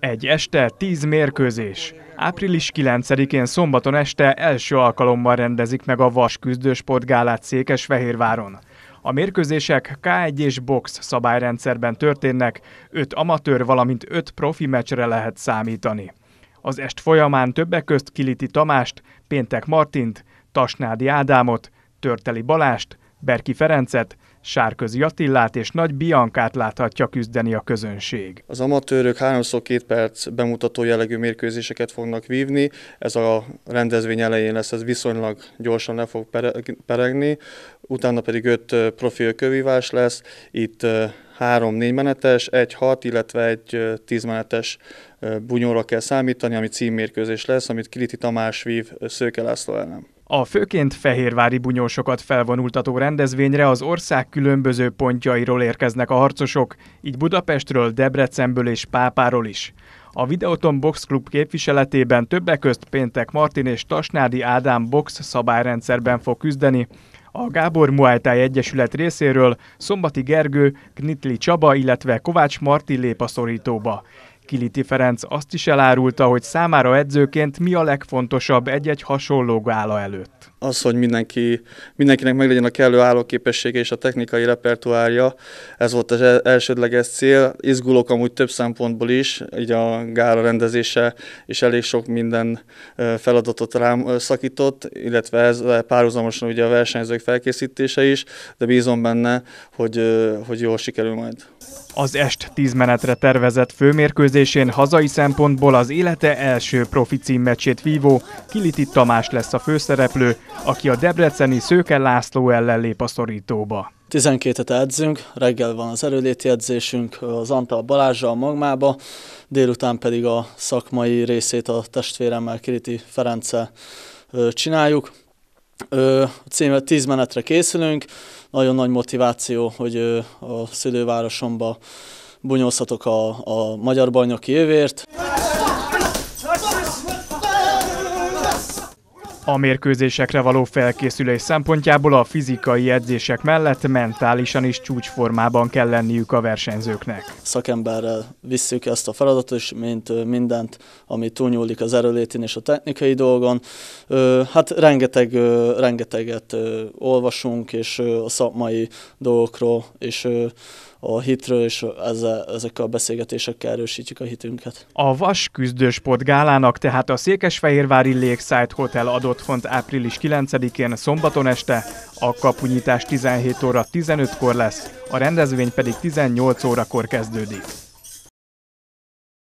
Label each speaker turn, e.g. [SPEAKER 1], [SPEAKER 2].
[SPEAKER 1] Egy este, tíz mérkőzés. Április 9-én szombaton este első alkalommal rendezik meg a Vas küzdősportgálát Székesfehérváron. A mérkőzések K1 és box szabályrendszerben történnek, öt amatőr, valamint öt profi meccsre lehet számítani. Az est folyamán többek közt Kiliti Tamást, Péntek Martint, Tasnádi Ádámot, Törteli Balást, Berki Ferencet, Sárközi Attillát és Nagy Biankát láthatja küzdeni a közönség.
[SPEAKER 2] Az amatőrök háromszor két perc bemutató jellegű mérkőzéseket fognak vívni. Ez a rendezvény elején lesz, ez viszonylag gyorsan le fog peregni. Utána pedig öt profil kövívás lesz. Itt három négy menetes, egy hat, illetve egy tízmenetes menetes bunyóra kell számítani, ami címmérkőzés lesz, amit Kiliti Tamás vív Szőke László ellen.
[SPEAKER 1] A főként fehérvári bunyósokat felvonultató rendezvényre az ország különböző pontjairól érkeznek a harcosok, így Budapestről, Debrecenből és Pápáról is. A Videoton Box Club képviseletében többek közt Péntek Martin és Tasnádi Ádám box szabályrendszerben fog küzdeni, a Gábor Muaythai Egyesület részéről Szombati Gergő, Knitli Csaba, illetve Kovács Marti lép a szorítóba. Kiliti Ferenc azt is elárulta, hogy számára edzőként mi a legfontosabb egy-egy hasonló gála előtt
[SPEAKER 2] az, hogy mindenki, mindenkinek meglegyen a kellő állóképessége és a technikai repertoárja, ez volt az e- elsődleges cél. Izgulok amúgy több szempontból is, így a gála rendezése és elég sok minden feladatot rám szakított, illetve ez párhuzamosan ugye a versenyzők felkészítése is, de bízom benne, hogy, hogy jól sikerül majd.
[SPEAKER 1] Az est 10 menetre tervezett főmérkőzésén hazai szempontból az élete első profi címmecsét vívó Kiliti Tamás lesz a főszereplő, aki a debreceni Szőke László ellen lép a szorítóba.
[SPEAKER 3] 12-et edzünk, reggel van az erőléti edzésünk az Antal a magmába, délután pedig a szakmai részét a testvéremmel Kiriti Ference csináljuk. A címe 10 menetre készülünk, nagyon nagy motiváció, hogy a szülővárosomba bunyózhatok a, a magyar bajnoki évért.
[SPEAKER 1] A mérkőzésekre való felkészülés szempontjából a fizikai edzések mellett mentálisan is csúcsformában kell lenniük a versenyzőknek.
[SPEAKER 3] Szakemberrel visszük ezt a feladatot, és mint mindent, ami túlnyúlik az erőlétén és a technikai dolgon. Hát rengeteg, rengeteget olvasunk, és a szakmai dolgokról, és a hitről, és ezzel, ezekkel a beszélgetésekkel erősítjük a hitünket.
[SPEAKER 1] A Vas küzdősport gálának tehát a Székesfehérvári Lakeside Hotel adott font április 9-én szombaton este, a kapunyítás 17 óra 15-kor lesz, a rendezvény pedig 18 órakor kezdődik.